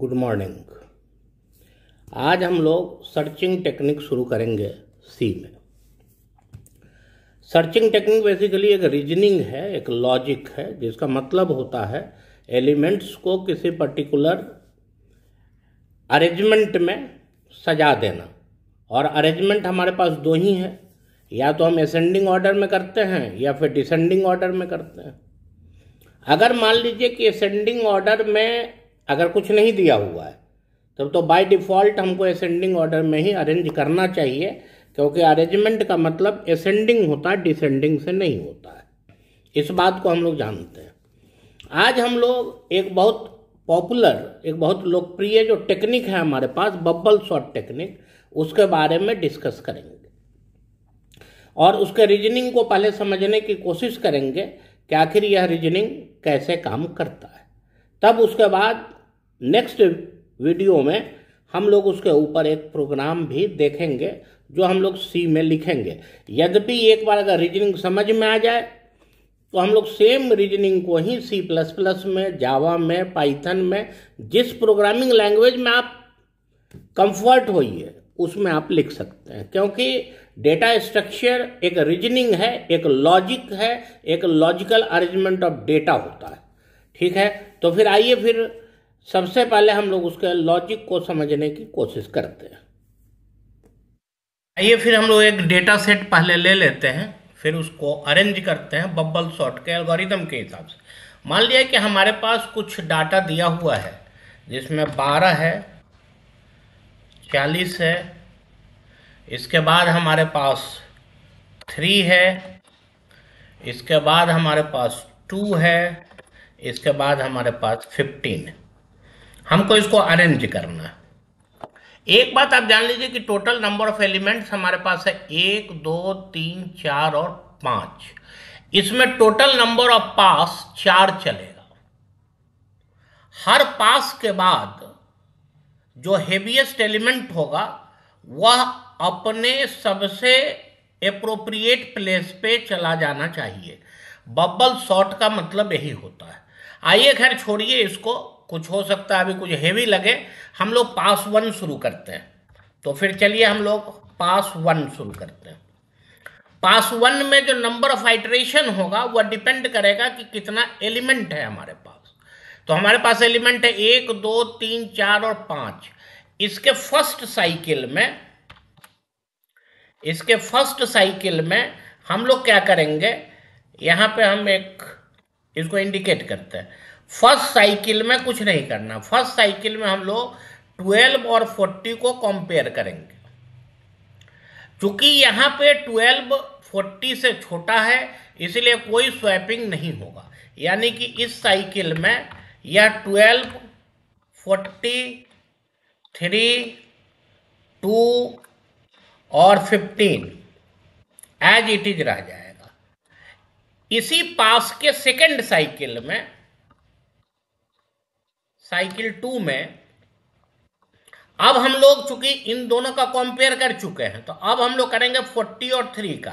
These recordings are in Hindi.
गुड मॉर्निंग आज हम लोग सर्चिंग टेक्निक शुरू करेंगे सी में सर्चिंग टेक्निक बेसिकली एक रीजनिंग है एक लॉजिक है जिसका मतलब होता है एलिमेंट्स को किसी पर्टिकुलर अरेंजमेंट में सजा देना और अरेंजमेंट हमारे पास दो ही है या तो हम असेंडिंग ऑर्डर में करते हैं या फिर डिसेंडिंग ऑर्डर में करते हैं अगर मान लीजिए कि असेंडिंग ऑर्डर में अगर कुछ नहीं दिया हुआ है तब तो बाय डिफ़ॉल्ट हमको असेंडिंग ऑर्डर में ही अरेंज करना चाहिए क्योंकि अरेंजमेंट का मतलब असेंडिंग होता है डिसेंडिंग से नहीं होता है इस बात को हम लोग जानते हैं आज हम लोग एक बहुत पॉपुलर एक बहुत लोकप्रिय जो टेक्निक है हमारे पास बबल शॉट टेक्निक उसके बारे में डिस्कस करेंगे और उसके रीजनिंग को पहले समझने की कोशिश करेंगे कि आखिर यह रीजनिंग कैसे काम करता है तब उसके बाद नेक्स्ट वीडियो में हम लोग उसके ऊपर एक प्रोग्राम भी देखेंगे जो हम लोग सी में लिखेंगे यद्यपि एक बार अगर रीजनिंग समझ में आ जाए तो हम लोग सेम रीजनिंग को ही सी प्लस प्लस में जावा में पाइथन में जिस प्रोग्रामिंग लैंग्वेज में आप कंफर्ट होइए उसमें आप लिख सकते हैं क्योंकि डेटा स्ट्रक्चर एक रीजनिंग है एक लॉजिक है एक लॉजिकल अरेंजमेंट ऑफ डेटा होता है ठीक है तो फिर आइए फिर सबसे पहले हम लोग उसके लॉजिक को समझने की कोशिश करते हैं आइए फिर हम लोग एक डेटा सेट पहले ले लेते हैं फिर उसको अरेंज करते हैं बबल शॉट के एल्गोरिदम के हिसाब से मान लिया कि हमारे पास कुछ डाटा दिया हुआ है जिसमें 12 है 40 है इसके बाद हमारे पास 3 है इसके बाद हमारे पास 2 है इसके बाद हमारे पास 15 है हमको इसको अरेंज करना है एक बात आप जान लीजिए कि टोटल नंबर ऑफ एलिमेंट्स हमारे पास है एक दो तीन चार और पांच इसमें टोटल नंबर ऑफ पास चार चलेगा हर पास के बाद जो हेवीएस्ट एलिमेंट होगा वह अपने सबसे अप्रोप्रिएट प्लेस पे चला जाना चाहिए बबल शॉट का मतलब यही होता है आइए खैर छोड़िए इसको कुछ हो सकता है अभी कुछ हेवी लगे हम लोग पास वन शुरू करते हैं तो फिर चलिए हम लोग पास वन शुरू करते हैं पास वन में जो नंबर ऑफ आइट्रेशन होगा वह डिपेंड करेगा कि कितना एलिमेंट है हमारे पास तो हमारे पास एलिमेंट है एक दो तीन चार और पांच इसके फर्स्ट साइकिल में इसके फर्स्ट साइकिल में हम लोग क्या करेंगे यहां पे हम एक इसको इंडिकेट करते हैं फर्स्ट साइकिल में कुछ नहीं करना फर्स्ट साइकिल में हम लोग ट्वेल्व और फोर्टी को कंपेयर करेंगे चूंकि यहाँ पे ट्वेल्व फोर्टी से छोटा है इसलिए कोई स्वैपिंग नहीं होगा यानी कि इस साइकिल में यह ट्वेल्व फोर्टी थ्री टू और फिफ्टीन एज इट इज रह जाएगा इसी पास के सेकेंड साइकिल में साइकिल टू में अब हम लोग चूंकि इन दोनों का कंपेयर कर चुके हैं तो अब हम लोग करेंगे फोर्टी और थ्री का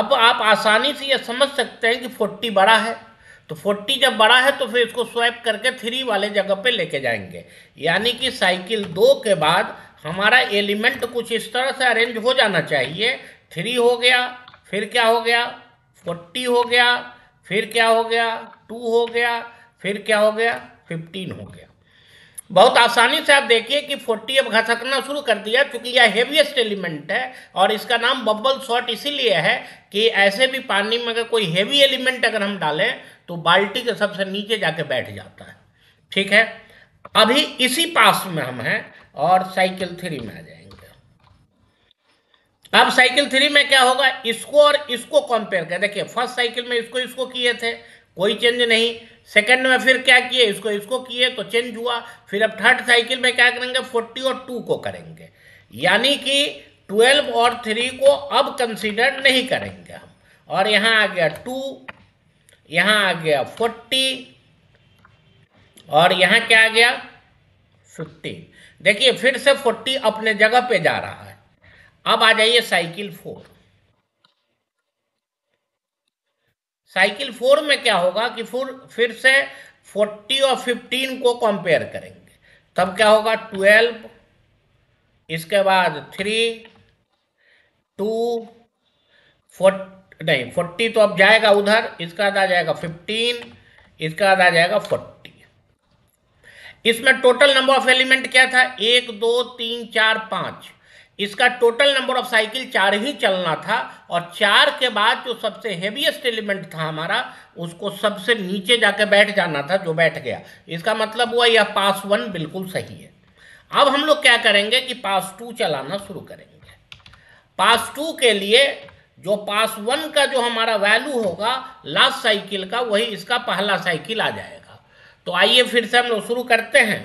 अब आप आसानी से यह समझ सकते हैं कि फोर्टी बड़ा है तो फोर्टी जब बड़ा है तो फिर इसको स्वैप करके थ्री वाले जगह पे लेके जाएंगे यानी कि साइकिल दो के बाद हमारा एलिमेंट कुछ इस तरह से अरेंज हो जाना चाहिए थ्री हो गया फिर क्या हो गया फोर्टी हो गया फिर क्या हो गया टू हो गया फिर क्या हो गया फिफ्टीन हो गया बहुत आसानी से आप देखिए कि फोर्टी अब घसकना शुरू कर दिया क्योंकि यह हेवीएस्ट एलिमेंट है और इसका नाम बबल शॉट इसीलिए है कि ऐसे भी पानी में अगर कोई हेवी एलिमेंट अगर हम डालें तो बाल्टी के सबसे नीचे जाके बैठ जाता है ठीक है अभी इसी पास में हम हैं और साइकिल थ्री में आ जाएंगे अब साइकिल थ्री में क्या होगा इसको और इसको कंपेयर कर देखिए फर्स्ट साइकिल में इसको इसको किए थे कोई चेंज नहीं सेकंड में फिर क्या किए इसको इसको किए तो चेंज हुआ फिर अब थर्ड साइकिल में क्या करेंगे फोर्टी और टू को करेंगे यानी कि ट्वेल्व और थ्री को अब कंसिडर नहीं करेंगे हम और यहाँ आ गया टू यहाँ आ गया फोर्टी और यहाँ क्या आ गया फिफ्टीन देखिए फिर से फोर्टी अपने जगह पे जा रहा है अब आ जाइए साइकिल फोर साइकिल फोर में क्या होगा कि फिर फिर से फोर्टी और फिफ्टीन को कंपेयर करेंगे तब क्या होगा ट्वेल्व इसके बाद थ्री टू फोर्ट नहीं फोर्टी तो अब जाएगा उधर इसका आ जाएगा फिफ्टीन इसका आ जाएगा फोर्टी इसमें टोटल नंबर ऑफ एलिमेंट क्या था एक दो तीन चार पाँच इसका टोटल नंबर ऑफ साइकिल चार ही चलना था और चार के बाद जो सबसे हेवीएस्ट एलिमेंट था हमारा उसको सबसे नीचे जाके बैठ जाना था जो बैठ गया इसका मतलब हुआ यह पास वन बिल्कुल सही है अब हम लोग क्या करेंगे कि पास टू चलाना शुरू करेंगे पास टू के लिए जो पास वन का जो हमारा वैल्यू होगा लास्ट साइकिल का वही इसका पहला साइकिल आ जाएगा तो आइए फिर से हम लोग शुरू करते हैं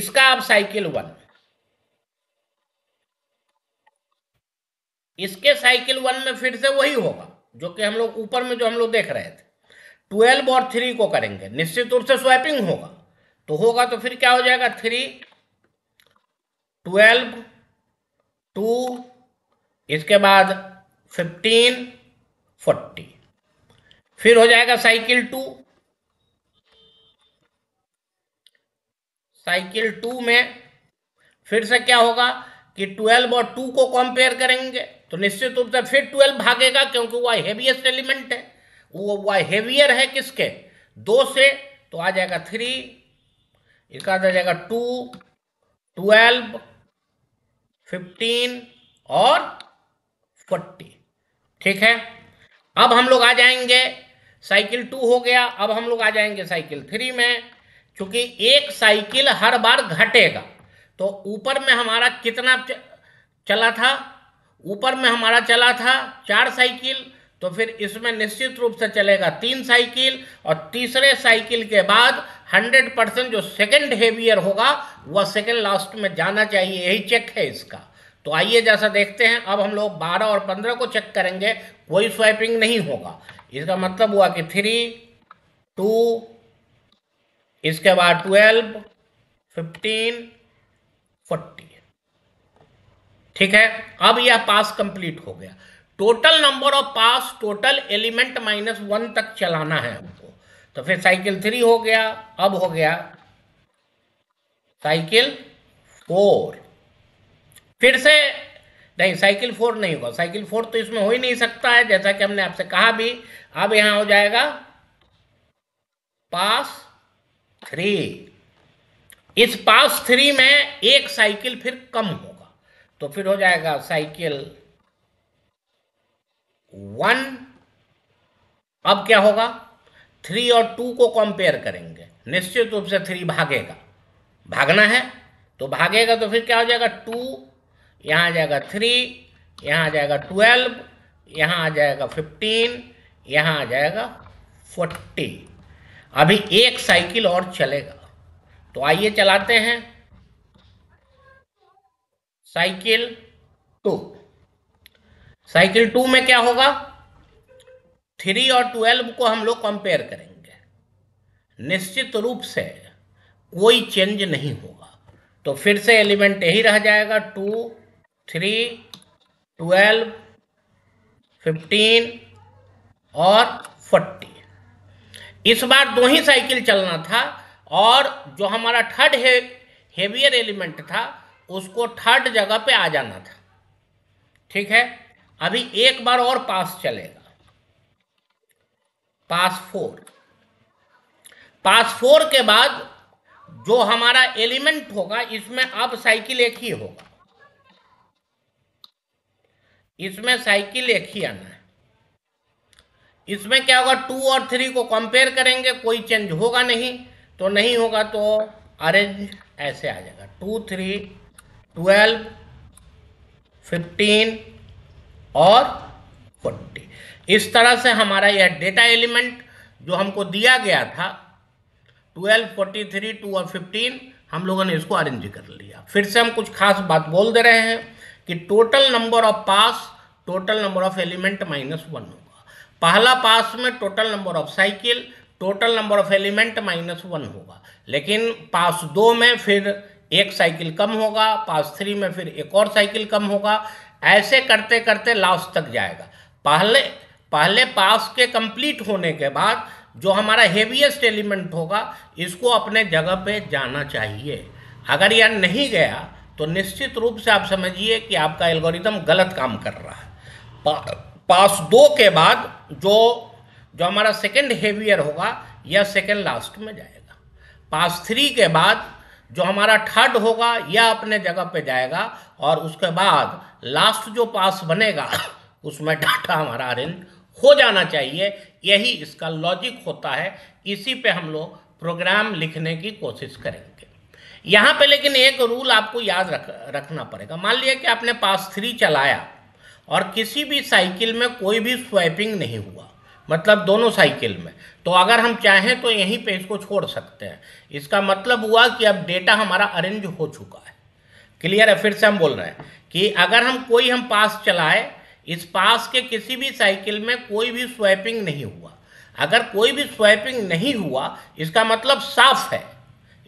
इसका अब साइकिल वन इसके साइकिल वन में फिर से वही होगा जो कि हम लोग ऊपर में जो हम लोग देख रहे थे ट्वेल्व और थ्री को करेंगे निश्चित रूप से स्वैपिंग होगा तो होगा तो फिर क्या हो जाएगा थ्री ट्वेल्व टू इसके बाद फिफ्टीन फोर्टी फिर हो जाएगा साइकिल टू साइकिल टू में फिर से क्या होगा कि ट्वेल्व और टू को कंपेयर करेंगे तो निश्चित रूप से फिर ट्वेल्व भागेगा क्योंकि वह हेवीएस्ट एलिमेंट है वो वह हेवियर है किसके दो से तो आ जाएगा थ्री एक आ जाएगा टू ट्वेल्व फिफ्टीन और फोर्टी ठीक है अब हम लोग आ जाएंगे साइकिल टू हो गया अब हम लोग आ जाएंगे साइकिल थ्री में क्योंकि एक साइकिल हर बार घटेगा तो ऊपर में हमारा कितना चला था ऊपर में हमारा चला था चार साइकिल तो फिर इसमें निश्चित रूप से चलेगा तीन साइकिल और तीसरे साइकिल के बाद 100 परसेंट जो सेकंड हेवियर होगा वह सेकंड लास्ट में जाना चाहिए यही चेक है इसका तो आइए जैसा देखते हैं अब हम लोग 12 और 15 को चेक करेंगे कोई स्वाइपिंग नहीं होगा इसका मतलब हुआ कि थ्री टू इसके बाद ट्वेल्व फिफ्टीन फोर्टी ठीक है अब यह पास कंप्लीट हो गया total number of pass total element minus one तक चलाना है हमको तो फिर साइकिल थ्री हो गया अब हो गया साइकिल फोर फिर से नहीं साइकिल फोर नहीं होगा साइकिल फोर तो इसमें हो ही नहीं सकता है जैसा कि हमने आपसे कहा भी अब यहां हो जाएगा पास थ्री इस पास थ्री में एक साइकिल फिर कम हो तो फिर हो जाएगा साइकिल वन अब क्या होगा थ्री और टू को कंपेयर करेंगे निश्चित रूप से थ्री भागेगा भागना है तो भागेगा तो फिर क्या हो जाएगा टू यहाँ आ जाएगा थ्री यहाँ आ जाएगा ट्वेल्व यहाँ आ जाएगा फिफ्टीन यहाँ आ जाएगा फोर्टी अभी एक साइकिल और चलेगा तो आइए चलाते हैं साइकिल टू साइकिल टू में क्या होगा थ्री और ट्वेल्व को हम लोग कंपेयर करेंगे निश्चित रूप से कोई चेंज नहीं होगा तो फिर से एलिमेंट यही रह जाएगा टू थ्री ट्वेल्व फिफ्टीन और फोर्टी इस बार दो ही साइकिल चलना था और जो हमारा थर्ड हेवियर एलिमेंट था उसको थर्ड जगह पे आ जाना था ठीक है अभी एक बार और पास चलेगा पास फोर पास फोर के बाद जो हमारा एलिमेंट होगा इसमें अब साइकिल एक ही होगा इसमें साइकिल एक ही आना है इसमें क्या होगा टू और थ्री को कंपेयर करेंगे कोई चेंज होगा नहीं तो नहीं होगा तो अरेंज ऐसे आ जाएगा टू थ्री ट्वेल्व फिफ्टीन और फोर्टी इस तरह से हमारा यह डेटा एलिमेंट जो हमको दिया गया था ट्वेल्व फोर्टी थ्री टू और फिफ्टीन हम लोगों ने इसको अरेंज कर लिया फिर से हम कुछ खास बात बोल दे रहे हैं कि total number of pass total number of element minus one होगा पहला पास में total number of cycle total number of element minus one होगा लेकिन पास दो में फिर एक साइकिल कम होगा पास थ्री में फिर एक और साइकिल कम होगा ऐसे करते करते लास्ट तक जाएगा पहले पहले पास के कंप्लीट होने के बाद जो हमारा हेवीएस्ट एलिमेंट होगा इसको अपने जगह पे जाना चाहिए अगर यह नहीं गया तो निश्चित रूप से आप समझिए कि आपका एल्गोरिदम गलत काम कर रहा है पा, पास दो के बाद जो जो हमारा सेकेंड हेवियर होगा यह सेकेंड लास्ट में जाएगा पास थ्री के बाद जो हमारा थर्ड होगा यह अपने जगह पे जाएगा और उसके बाद लास्ट जो पास बनेगा उसमें डाटा हमारा अरेंज हो जाना चाहिए यही इसका लॉजिक होता है इसी पे हम लोग प्रोग्राम लिखने की कोशिश करेंगे यहाँ पे लेकिन एक रूल आपको याद रख रखना पड़ेगा मान लिया कि आपने पास थ्री चलाया और किसी भी साइकिल में कोई भी स्वैपिंग नहीं हुआ मतलब दोनों साइकिल में तो अगर हम चाहें तो यहीं पे इसको छोड़ सकते हैं इसका मतलब हुआ कि अब डेटा हमारा अरेंज हो चुका है क्लियर है फिर से हम बोल रहे हैं कि अगर हम कोई हम पास चलाए इस पास के किसी भी साइकिल में कोई भी स्वैपिंग नहीं हुआ अगर कोई भी स्वैपिंग नहीं हुआ इसका मतलब साफ है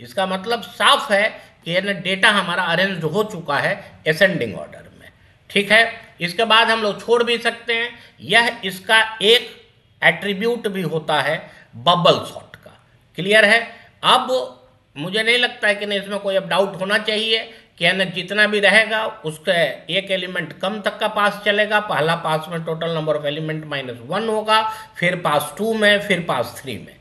इसका मतलब साफ है कि यानी डेटा हमारा अरेंज हो चुका है असेंडिंग ऑर्डर में ठीक है इसके बाद हम लोग छोड़ भी सकते हैं यह इसका एक एट्रीब्यूट भी होता है बबल शॉट का क्लियर है अब मुझे नहीं लगता है कि नहीं इसमें कोई अब डाउट होना चाहिए कि यानी जितना भी रहेगा उसके एक एलिमेंट कम तक का पास चलेगा पहला पास में total number of element minus one होगा फिर पास टू में फिर पास थ्री में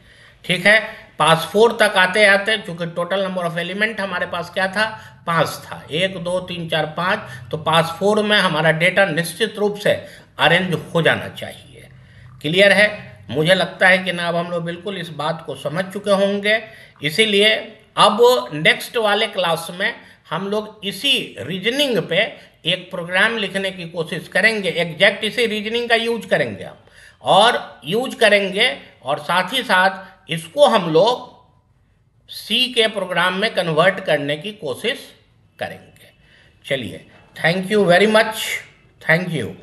ठीक है पास फोर तक आते आते चूंकि टोटल नंबर ऑफ एलिमेंट हमारे पास क्या था पांच था एक दो तीन चार पाँच तो पास फोर में हमारा डेटा निश्चित रूप से अरेंज हो जाना चाहिए क्लियर है मुझे लगता है कि ना अब हम लोग बिल्कुल इस बात को समझ चुके होंगे इसीलिए अब नेक्स्ट वाले क्लास में हम लोग इसी रीजनिंग पे एक प्रोग्राम लिखने की कोशिश करेंगे एग्जैक्ट इसी रीजनिंग का यूज करेंगे हम और यूज करेंगे और साथ ही साथ इसको हम लोग सी के प्रोग्राम में कन्वर्ट करने की कोशिश करेंगे चलिए thank you very much thank you